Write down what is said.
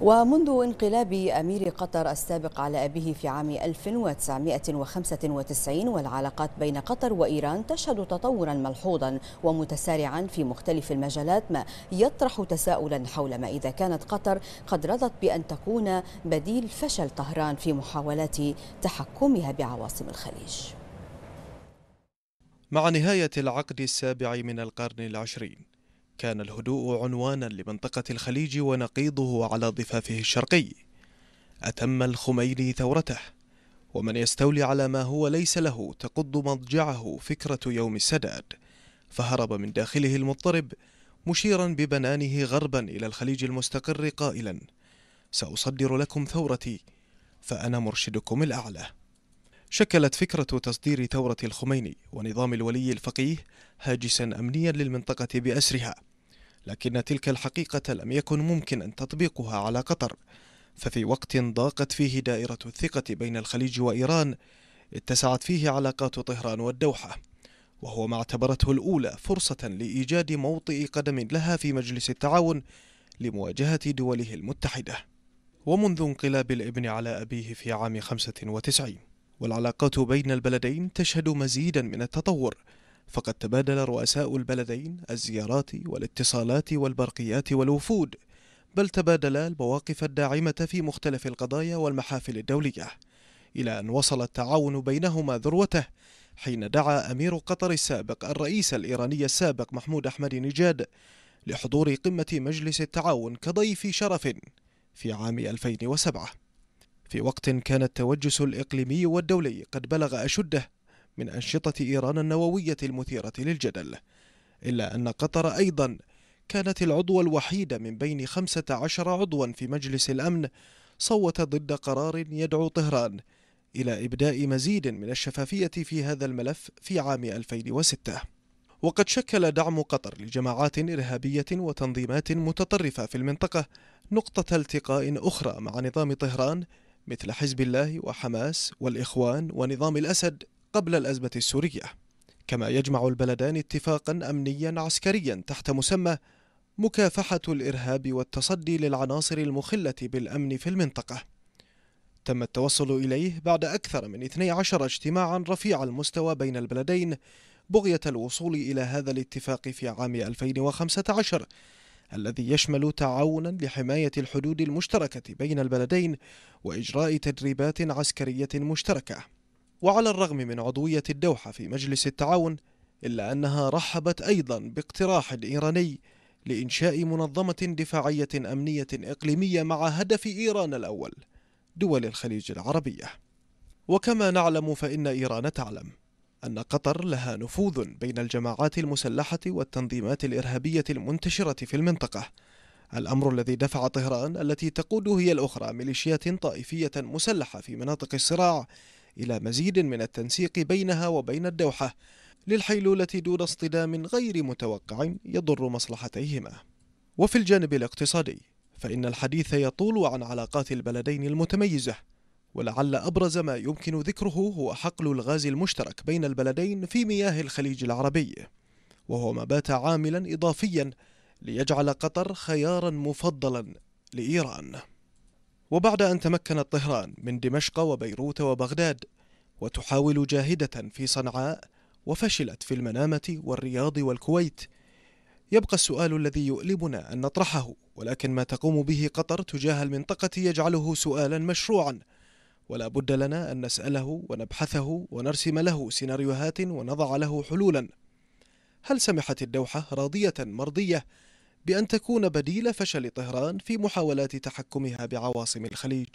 ومنذ انقلاب أمير قطر السابق على أبيه في عام 1995 والعلاقات بين قطر وإيران تشهد تطورا ملحوظا ومتسارعا في مختلف المجالات ما يطرح تساؤلا حول ما إذا كانت قطر قد رضت بأن تكون بديل فشل طهران في محاولات تحكمها بعواصم الخليج مع نهاية العقد السابع من القرن العشرين كان الهدوء عنوانا لمنطقة الخليج ونقيضه على ضفافه الشرقي أتم الخميني ثورته ومن يستولي على ما هو ليس له تقض مضجعه فكرة يوم السداد فهرب من داخله المضطرب مشيرا ببنانه غربا إلى الخليج المستقر قائلا سأصدر لكم ثورتي فأنا مرشدكم الأعلى شكلت فكرة تصدير ثورة الخميني ونظام الولي الفقيه هاجسا أمنيا للمنطقة بأسرها لكن تلك الحقيقة لم يكن ممكن أن تطبيقها على قطر ففي وقت ضاقت فيه دائرة الثقة بين الخليج وإيران اتسعت فيه علاقات طهران والدوحة وهو ما اعتبرته الأولى فرصة لإيجاد موطئ قدم لها في مجلس التعاون لمواجهة دوله المتحدة ومنذ انقلاب الابن على أبيه في عام 95 والعلاقات بين البلدين تشهد مزيدا من التطور فقد تبادل رؤساء البلدين الزيارات والاتصالات والبرقيات والوفود بل تبادلا المواقف الداعمة في مختلف القضايا والمحافل الدولية إلى أن وصل التعاون بينهما ذروته حين دعا أمير قطر السابق الرئيس الإيراني السابق محمود أحمد نجاد لحضور قمة مجلس التعاون كضيف شرف في عام 2007 في وقت كان التوجس الإقليمي والدولي قد بلغ أشده من أنشطة إيران النووية المثيرة للجدل إلا أن قطر أيضا كانت العضو الوحيد من بين 15 عضوا في مجلس الأمن صوت ضد قرار يدعو طهران إلى إبداء مزيد من الشفافية في هذا الملف في عام 2006 وقد شكل دعم قطر لجماعات إرهابية وتنظيمات متطرفة في المنطقة نقطة التقاء أخرى مع نظام طهران مثل حزب الله وحماس والإخوان ونظام الأسد قبل الأزمة السورية كما يجمع البلدان اتفاقا أمنيا عسكريا تحت مسمى مكافحة الإرهاب والتصدي للعناصر المخلة بالأمن في المنطقة تم التوصل إليه بعد أكثر من 12 اجتماعا رفيع المستوى بين البلدين بغية الوصول إلى هذا الاتفاق في عام 2015 الذي يشمل تعاونا لحماية الحدود المشتركة بين البلدين وإجراء تدريبات عسكرية مشتركة وعلى الرغم من عضوية الدوحة في مجلس التعاون إلا أنها رحبت أيضا باقتراح إيراني لإنشاء منظمة دفاعية أمنية إقليمية مع هدف إيران الأول دول الخليج العربية وكما نعلم فإن إيران تعلم أن قطر لها نفوذ بين الجماعات المسلحة والتنظيمات الإرهابية المنتشرة في المنطقة الأمر الذي دفع طهران التي تقود هي الأخرى ميليشيات طائفية مسلحة في مناطق الصراع إلى مزيد من التنسيق بينها وبين الدوحة للحيلولة دون اصطدام غير متوقع يضر مصلحتيهما وفي الجانب الاقتصادي فإن الحديث يطول عن علاقات البلدين المتميزة ولعل أبرز ما يمكن ذكره هو حقل الغاز المشترك بين البلدين في مياه الخليج العربي وهو ما بات عاملا إضافيا ليجعل قطر خيارا مفضلا لإيران وبعد أن تمكنت طهران من دمشق وبيروت وبغداد وتحاول جاهدة في صنعاء وفشلت في المنامة والرياض والكويت يبقى السؤال الذي يؤلمنا أن نطرحه ولكن ما تقوم به قطر تجاه المنطقة يجعله سؤالا مشروعا ولا بد لنا أن نسأله ونبحثه ونرسم له سيناريوهات ونضع له حلولا هل سمحت الدوحة راضية مرضية بأن تكون بديل فشل طهران في محاولات تحكمها بعواصم الخليج